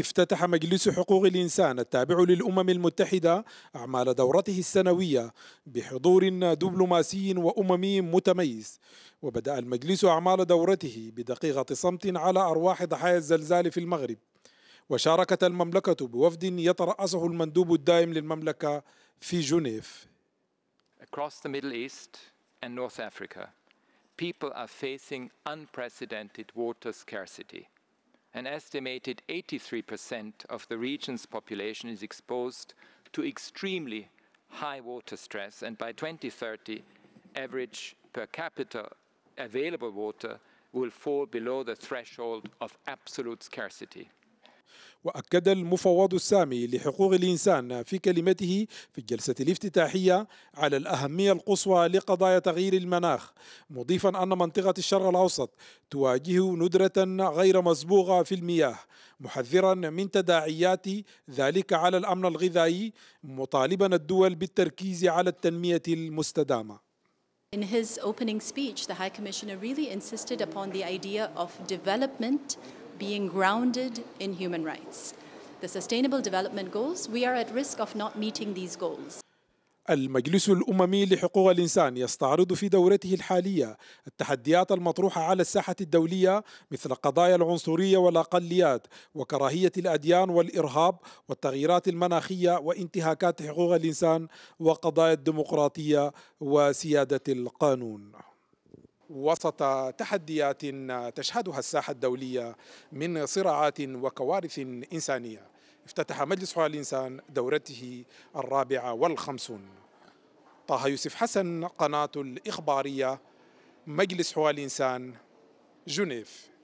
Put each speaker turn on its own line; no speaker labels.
افتتح مجلس حقوق الإنسان التابع للأمم المتحدة أعمال دورته السنوية بحضور دبلوماسي وأممي متميز وبدأ المجلس أعمال دورته بدقيقة صمت على أرواح ضحايا الزلزال في المغرب وشاركت المملكة بوفد يترأسه المندوب الدائم للمملكة في جنيف
Across the Middle East and North Africa, people are facing unprecedented water scarcity – an estimated 83% of the region's population is exposed to extremely high water stress, and by 2030, average per capita available water will fall below the threshold of absolute scarcity.
وأكد المفوض السامي لحقوق الإنسان في كلمته في الجلسة الافتتاحية على الأهمية القصوى لقضايا تغيير المناخ مضيفا أن منطقة الشرق الأوسط تواجه ندرة غير مسبوقة في المياه محذرا من تداعيات ذلك على الأمن الغذائي مطالبا الدول بالتركيز على التنمية المستدامة
In his opening speech, the High Commissioner really insisted upon the idea of development being grounded in human rights. The Sustainable Development Goals, we are at risk of not meeting these goals.
المجلس الأممي لحقوق الإنسان يستعرض في دورته الحالية التحديات المطروحة على الساحة الدولية مثل قضايا العنصرية والأقليات وكراهية الأديان والإرهاب والتغييرات المناخية وانتهاكات حقوق الإنسان وقضايا الديمقراطية وسيادة القانون وسط تحديات تشهدها الساحه الدوليه من صراعات وكوارث انسانيه افتتح مجلس حقوق الانسان دورته الرابعه والخمسون طه يوسف حسن قناه الاخباريه مجلس حقوق الانسان جنيف